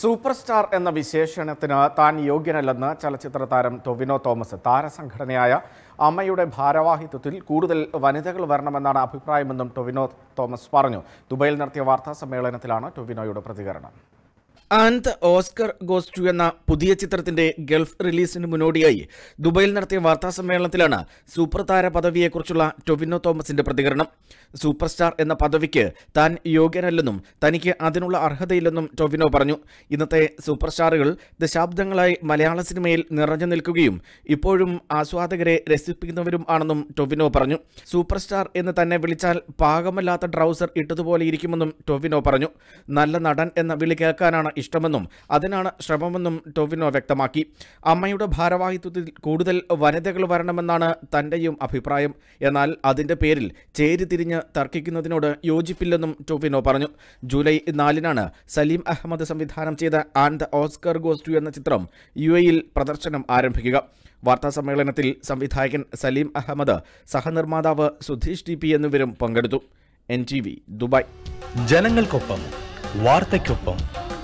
super star എന്ന വിശേഷണത്തിന് താൻ യോഗ്യനല്ലെന്ന് ചലച്ചിത്ര താരം ടൊവിനോ തോമസ് താരസംഘടനയായ അമ്മയുടെ ഭാരവാഹിത്വത്തിൽ കൂടുതൽ വനിതകൾ വരണമെന്നാണ് അഭിപ്രായമെന്നും ടൊവിനോ തോമസ് പറഞ്ഞു ദുബൈയിൽ നടത്തിയ വാർത്താ സമ്മേളനത്തിലാണ് ടൊവിനോയുടെ പ്രതികരണം ആൻഡ് ഓസ്കർ ഗോസ് ടു എന്ന പുതിയ ചിത്രത്തിന്റെ ഗൾഫ് റിലീസിന് മുന്നോടിയായി ദുബൈയിൽ നടത്തിയ വാർത്താ സമ്മേളനത്തിലാണ് സൂപ്പർ താര പദവിയെക്കുറിച്ചുള്ള ടൊവിനോ തോമസിന്റെ പ്രതികരണം സൂപ്പർ സ്റ്റാർ എന്ന പദവിക്ക് താൻ യോഗ്യനല്ലെന്നും തനിക്ക് അതിനുള്ള അർഹതയില്ലെന്നും ടൊവിനോ പറഞ്ഞു ഇന്നത്തെ സൂപ്പർ സ്റ്റാറുകൾ ദശാബ്ദങ്ങളായി മലയാള സിനിമയിൽ നിറഞ്ഞു നിൽക്കുകയും ഇപ്പോഴും ആസ്വാദകരെ രസിപ്പിക്കുന്നവരും ആണെന്നും ടൊവിനോ പറഞ്ഞു സൂപ്പർ സ്റ്റാർ എന്ന് തന്നെ വിളിച്ചാൽ പാകമല്ലാത്ത ട്രൗസർ ഇട്ടതുപോലെ ഇരിക്കുമെന്നും ടൊവിനോ പറഞ്ഞു നല്ല നടൻ എന്ന വിളി കേൾക്കാനാണ് ഇഷ്ടമെന്നും അതിനാണ് ശ്രമമെന്നും ടൊവിനോ വ്യക്തമാക്കി അമ്മയുടെ ഭാരവാഹിത്വത്തിൽ കൂടുതൽ വനിതകൾ വരണമെന്നാണ് തൻ്റെയും അഭിപ്രായം എന്നാൽ അതിൻ്റെ പേരിൽ ചേരിതിരിഞ്ഞ് തർക്കിക്കുന്നതിനോട് യോജിപ്പില്ലെന്നും ടൊവിനോ പറഞ്ഞു ജൂലൈ നാലിനാണ് സലീം അഹമ്മദ് സംവിധാനം ചെയ്ത ആൻഡ് ഓസ്കർ ഗോസ്റ്റു എന്ന ചിത്രം യു എയിൽ പ്രദർശനം ആരംഭിക്കുക വാർത്താസമ്മേളനത്തിൽ സംവിധായകൻ സലീം അഹമ്മദ് സഹനിർമ്മാതാവ് സുധീഷ് ടി പി എന്നിവരും പങ്കെടുത്തു എൻ ടി വി ദുബായ് ജനങ്ങൾക്കൊപ്പം വാർത്തയ്ക്കൊപ്പം